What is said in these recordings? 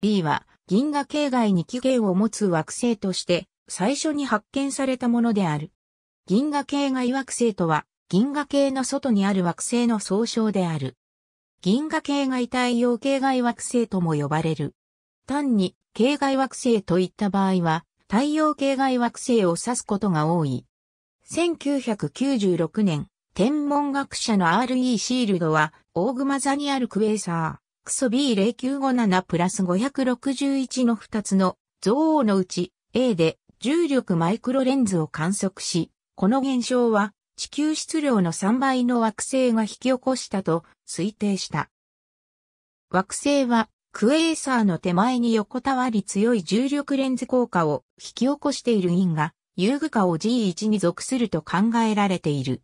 B は銀河系外に起源を持つ惑星として最初に発見されたものである。銀河系外惑星とは銀河系の外にある惑星の総称である。銀河系外太陽系外惑星とも呼ばれる。単に系外惑星といった場合は太陽系外惑星を指すことが多い。1996年、天文学者の R.E. シールドは、大熊座にあるクエーサー、B0957 プラス561の2つの像王のうち A で重力マイクロレンズを観測し、この現象は地球質量の3倍の惑星が引き起こしたと推定した。惑星はクエーサーの手前に横たわり強い重力レンズ効果を引き起こしている因が遊具化を G1 に属すると考えられている。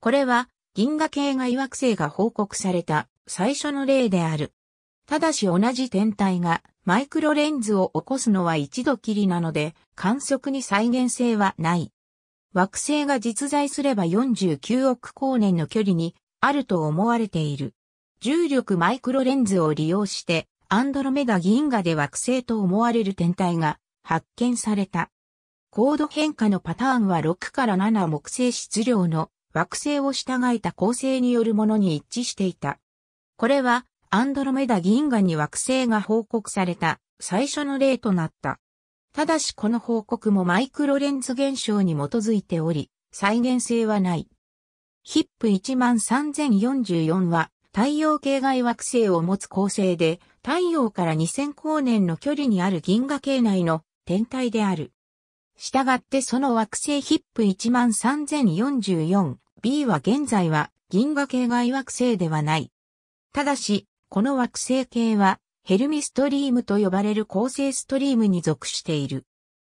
これは銀河系外惑星が報告された最初の例である。ただし同じ天体がマイクロレンズを起こすのは一度きりなので観測に再現性はない。惑星が実在すれば49億光年の距離にあると思われている。重力マイクロレンズを利用してアンドロメダ銀河で惑星と思われる天体が発見された。高度変化のパターンは6から7木星質量の惑星を従えた構成によるものに一致していた。これはアンドロメダ銀河に惑星が報告された最初の例となった。ただしこの報告もマイクロレンズ現象に基づいており、再現性はない。ヒップ13044は太陽系外惑星を持つ構成で、太陽から2000光年の距離にある銀河系内の天体である。したがってその惑星ヒップ 13044B は現在は銀河系外惑星ではない。ただし、この惑星系はヘルミストリームと呼ばれる恒星ストリームに属している。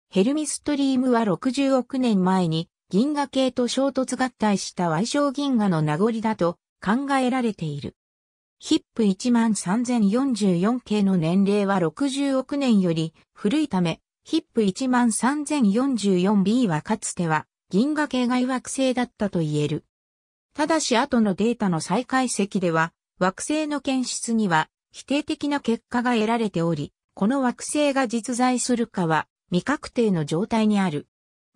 ヘルミストリームは60億年前に銀河系と衝突合体した矮小銀河の名残だと考えられている。ヒップ13044系の年齢は60億年より古いため、ヒップ 13044B はかつては銀河系外惑星だったと言える。ただし後のデータの再解析では惑星の検出には否定的な結果が得られており、この惑星が実在するかは未確定の状態にある。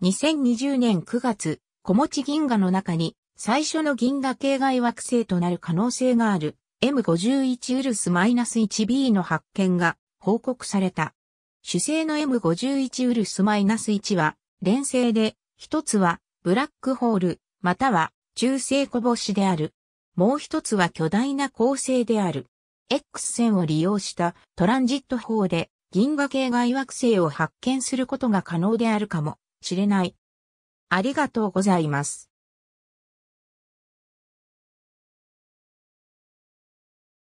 2020年9月、小持銀河の中に最初の銀河系外惑星となる可能性がある M51 ウルス -1b の発見が報告された。主星の M51 ウルス -1 は連星で、一つはブラックホール、または中性小星である。もう一つは巨大な構成である。X 線を利用したトランジット法で銀河系外惑星を発見することが可能であるかもしれない。ありがとうございます。